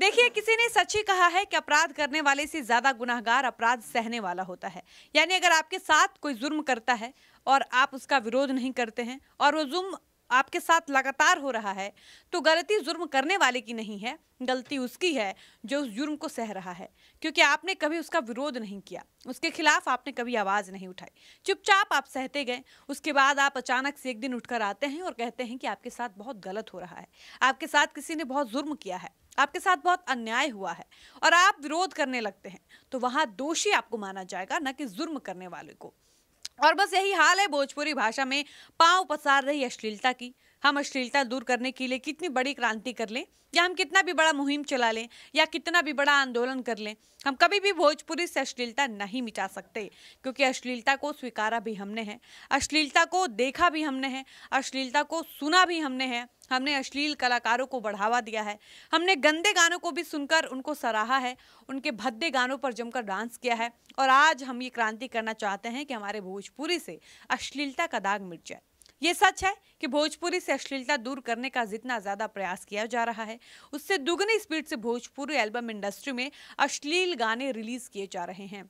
देखिए किसी ने सच ही कहा है कि अपराध करने वाले से ज्यादा गुनाहगार अपराध सहने वाला होता है यानी अगर आपके साथ कोई जुर्म करता है और आप उसका विरोध नहीं करते हैं और वो जुर्म आपके साथ लगातार हो रहा है तो गलती जुर्म करने वाले की नहीं है गलती उसकी है जो उस जुर्म को सह रहा है क्योंकि आपने कभी उसका विरोध नहीं किया उसके खिलाफ आपने कभी आवाज़ नहीं उठाई चुपचाप आप सहते गए उसके बाद आप अचानक से एक दिन उठकर आते हैं और कहते हैं कि आपके साथ बहुत गलत हो रहा है आपके साथ किसी ने बहुत जुर्म किया है आपके साथ बहुत अन्याय हुआ है और आप विरोध करने लगते हैं तो वहां दोषी आपको माना जाएगा न कि जुर्म करने वाले को और बस यही हाल है भोजपुरी भाषा में पांव पसार रही अश्लीलता की हम अश्लीलता दूर करने के लिए कितनी बड़ी क्रांति कर लें या हम कितना भी बड़ा मुहिम चला लें या कितना भी बड़ा आंदोलन कर लें हम कभी भी भोजपुरी से अश्लीलता नहीं मिटा सकते क्योंकि अश्लीलता को स्वीकारा भी हमने है अश्लीलता को देखा भी हमने है अश्लीलता को सुना भी हमने है हमने अश्लील कलाकारों को बढ़ावा दिया है हमने गंदे गानों को भी सुनकर उनको सराहा है उनके भद्दे गानों पर जमकर डांस किया है और आज हम ये क्रांति करना चाहते हैं कि हमारे भोजपुरी से अश्लीलता का दाग मिट जाए ये सच है कि भोजपुरी से अश्लीलता दूर करने का जितना ज्यादा प्रयास किया जा रहा है उससे दुगनी स्पीड से भोजपुरी एल्बम इंडस्ट्री में अश्लील गाने रिलीज किए जा रहे हैं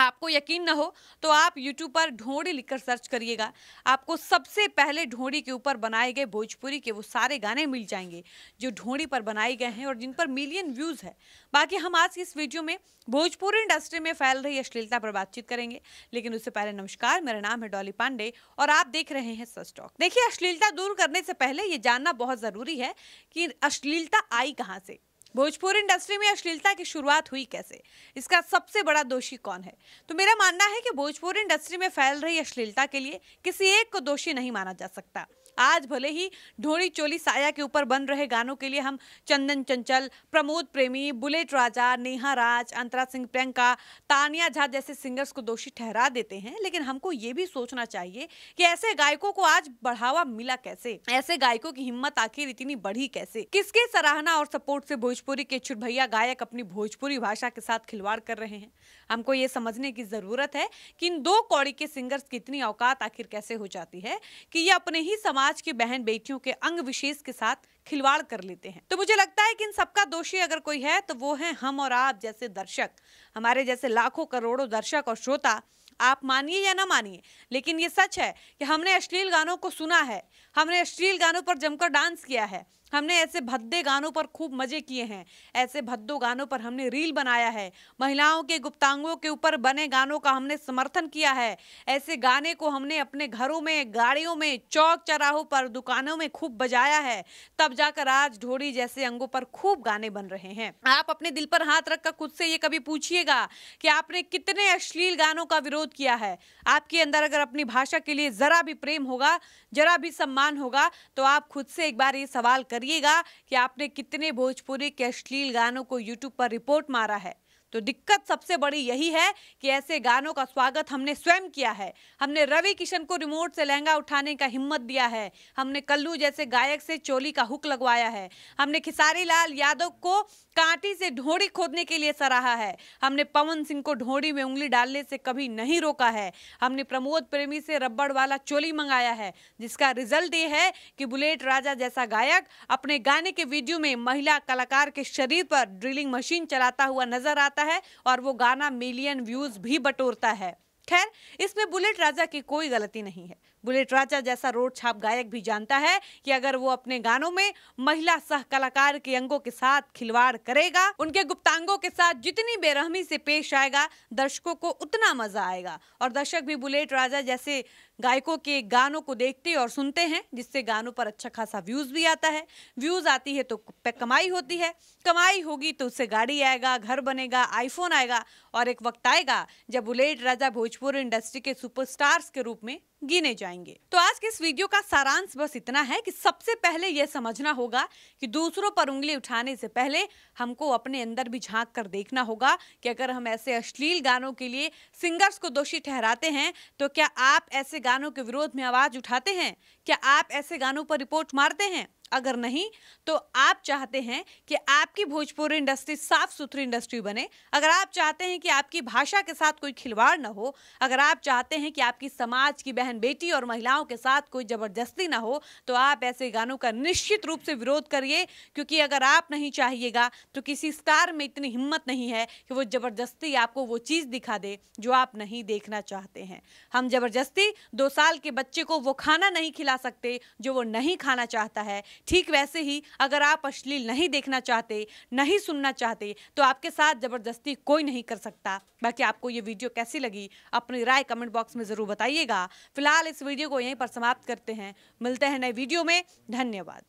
आपको यकीन ना हो तो आप YouTube पर ढोंडी लिखकर सर्च करिएगा आपको सबसे पहले ढोंडी के ऊपर बनाए गए भोजपुरी के वो सारे गाने मिल जाएंगे जो ढोंडी पर बनाए गए हैं और जिन पर मिलियन व्यूज़ है बाकी हम आज की इस वीडियो में भोजपुरी इंडस्ट्री में फैल रही अश्लीलता पर बातचीत करेंगे लेकिन उससे पहले नमस्कार मेरा नाम है डॉली पांडे और आप देख रहे हैं सस्टॉक देखिए अश्लीलता दूर करने से पहले ये जानना बहुत ज़रूरी है कि अश्लीलता आई कहाँ से भोजपुर इंडस्ट्री में अश्लीलता की शुरुआत हुई कैसे इसका सबसे बड़ा दोषी कौन है तो मेरा मानना है कि भोजपुर इंडस्ट्री में फैल रही अश्लीलता के लिए किसी एक को दोषी नहीं माना जा सकता आज भले ही ढोड़ी चोली साया के ऊपर बन रहे गानों के लिए हम चंदन चंचल प्रमोद प्रेमी बुलेट राजा नेहा राज अंतरा सिंह प्रियंका तानिया झा जैसे सिंगर्स को दोषी ठहरा देते हैं लेकिन हमको ये भी सोचना चाहिए कि ऐसे गायकों को आज बढ़ावा मिला कैसे ऐसे गायकों की हिम्मत आखिर इतनी बढ़ी कैसे किसके सराहना और सपोर्ट से भोजपुरी के छुट भैया गायक अपनी भोजपुरी भाषा के साथ खिलवाड़ कर रहे हैं हमको ये समझने की जरूरत है कि इन दो कौड़ी के सिंगर्स की इतनी औकात आखिर कैसे हो जाती है कि ये अपने ही समाज समाज की बहन बेटियों के अंग विशेष के साथ खिलवाड़ कर लेते हैं तो मुझे लगता है कि इन सबका दोषी अगर कोई है तो वो है हम और आप जैसे दर्शक हमारे जैसे लाखों करोड़ों दर्शक और श्रोता आप मानिए या ना मानिए लेकिन ये सच है कि हमने अश्लील गानों को सुना है हमने अश्लील गानों पर जमकर डांस किया है हमने ऐसे भद्दे गानों पर खूब मजे किए हैं ऐसे भद्दो गानों पर हमने रील बनाया है महिलाओं के गुप्तांगों के ऊपर बने गानों का हमने समर्थन किया है ऐसे गाने को हमने अपने घरों में गाड़ियों में चौक चौराहों पर दुकानों में खूब बजाया है तब जाकर आज ढोड़ी जैसे अंगों पर खूब गाने बन रहे हैं आप अपने दिल पर हाथ रखकर खुद से ये कभी पूछिएगा कि आपने कितने अश्लील गानों का विरोध किया है आपके अंदर अगर अपनी भाषा के लिए जरा भी प्रेम होगा जरा भी सम्मान होगा तो आप खुद से एक बार ये सवाल कर करिएगा कि आपने कितने भोजपुरी के अश्लील गानों को यूट्यूब पर रिपोर्ट मारा है तो दिक्कत सबसे बड़ी यही है कि ऐसे गानों का स्वागत हमने स्वयं किया है हमने रवि किशन को रिमोट से लहंगा उठाने का हिम्मत दिया है हमने कल्लू जैसे गायक से चोली का हुक लगवाया है हमने खिसारी लाल यादव को कांटी से ढोड़ी खोदने के लिए सराहा है हमने पवन सिंह को ढोड़ी में उंगली डालने से कभी नहीं रोका है हमने प्रमोद प्रेमी से रबड़ वाला चोली मंगाया है जिसका रिजल्ट ये है कि बुलेट राजा जैसा गायक अपने गाने के वीडियो में महिला कलाकार के शरीर पर ड्रिलिंग मशीन चलाता हुआ नजर आता जाता है और वो गाना मिलियन व्यूज भी बटोरता है खैर इसमें बुलेट राजा की कोई गलती नहीं है बुलेट राजा जैसा रोड छाप गायक भी जानता है कि अगर वो अपने गानों में महिला सह कलाकार के अंगों के साथ खिलवाड़ करेगा उनके गुप्तांगों के साथ जितनी बेरहमी से पेश आएगा दर्शकों को उतना मजा आएगा और दर्शक भी बुलेट राजा जैसे गायकों के गानों को देखते और सुनते हैं जिससे गानों पर अच्छा खासा व्यूज भी आता है व्यूज आती है तो कमाई होती है कमाई होगी तो उससे गाड़ी आएगा घर बनेगा आईफोन आएगा और एक वक्त आएगा जब बुलेट राजा भोजपुर भोजपुर इंडस्ट्री के सुपरस्टार्स के रूप में गिने जाएंगे तो आज के इस वीडियो का सारांश बस इतना है कि सबसे पहले यह समझना होगा कि दूसरों पर उंगली उठाने से पहले हमको अपने अंदर भी झांक कर देखना होगा कि अगर हम ऐसे अश्लील गानों के लिए सिंगर्स को दोषी ठहराते हैं तो क्या आप ऐसे गानों के विरोध में आवाज उठाते हैं क्या आप ऐसे गानों पर रिपोर्ट मारते हैं अगर नहीं तो आप चाहते हैं कि आपकी भोजपुरी इंडस्ट्री साफ सुथरी इंडस्ट्री बने अगर आप चाहते हैं कि आपकी भाषा के साथ कोई खिलवाड़ ना हो अगर आप चाहते हैं कि आपकी समाज की बहन बहन बेटी और महिलाओं के साथ कोई ज़बरदस्ती ना हो तो आप ऐसे गानों का निश्चित रूप से विरोध करिए क्योंकि अगर आप नहीं चाहिएगा तो किसी स्टार में इतनी हिम्मत नहीं है कि वो ज़बरदस्ती आपको वो चीज़ दिखा दे जो आप नहीं देखना चाहते हैं हम ज़बरदस्ती दो साल के बच्चे को वो खाना नहीं खिला सकते जो वो नहीं खाना चाहता है ठीक वैसे ही अगर आप अश्लील नहीं देखना चाहते नहीं सुनना चाहते तो आपके साथ ज़बरदस्ती कोई नहीं कर सकता बाकी आपको ये वीडियो कैसी लगी अपनी राय कमेंट बॉक्स में ज़रूर बताइएगा फिलहाल इस वीडियो को यहीं पर समाप्त करते हैं मिलते हैं नए वीडियो में धन्यवाद